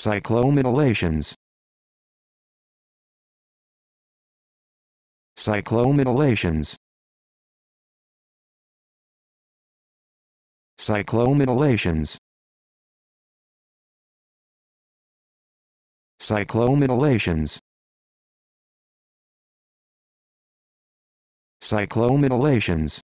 Cyclomethylations Cyclomethylations Cyclomethylations Cyclomethylations Cyclomethylations